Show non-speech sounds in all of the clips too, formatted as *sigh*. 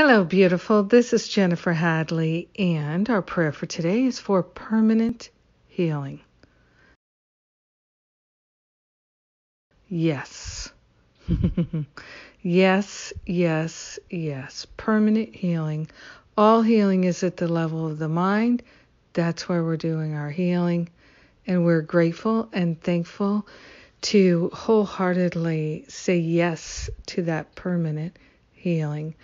Hello, beautiful. This is Jennifer Hadley, and our prayer for today is for permanent healing. Yes. *laughs* yes, yes, yes. Permanent healing. All healing is at the level of the mind. That's where we're doing our healing. And we're grateful and thankful to wholeheartedly say yes to that permanent healing.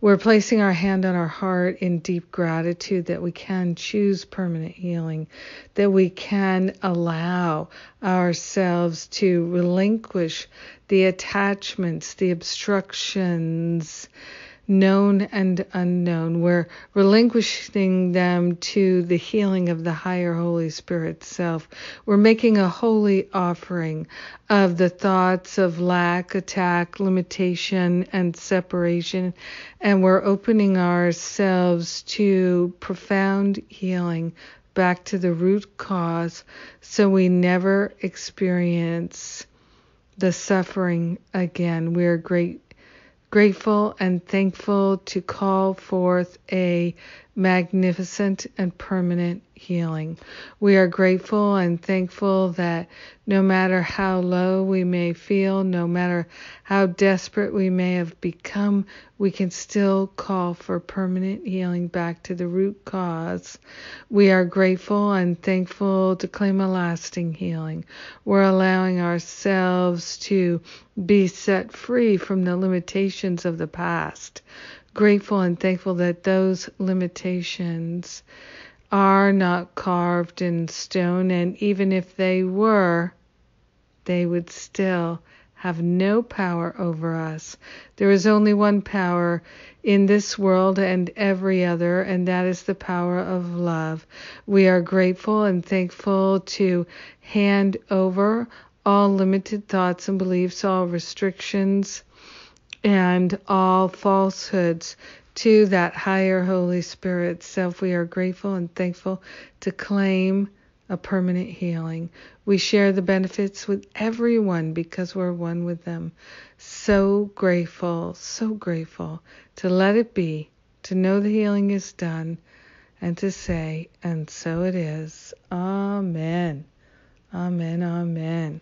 We're placing our hand on our heart in deep gratitude that we can choose permanent healing, that we can allow ourselves to relinquish the attachments, the obstructions, known and unknown. We're relinquishing them to the healing of the higher Holy Spirit self. We're making a holy offering of the thoughts of lack, attack, limitation, and separation. And we're opening ourselves to profound healing back to the root cause so we never experience the suffering again. We are great grateful and thankful to call forth a magnificent and permanent healing. We are grateful and thankful that no matter how low we may feel, no matter how desperate we may have become, we can still call for permanent healing back to the root cause. We are grateful and thankful to claim a lasting healing. We're allowing ourselves to be set free from the limitations of the past grateful and thankful that those limitations are not carved in stone, and even if they were, they would still have no power over us. There is only one power in this world and every other, and that is the power of love. We are grateful and thankful to hand over all limited thoughts and beliefs, all restrictions and all falsehoods to that higher Holy Spirit self. We are grateful and thankful to claim a permanent healing. We share the benefits with everyone because we're one with them. So grateful, so grateful to let it be, to know the healing is done, and to say, and so it is. Amen. Amen. Amen.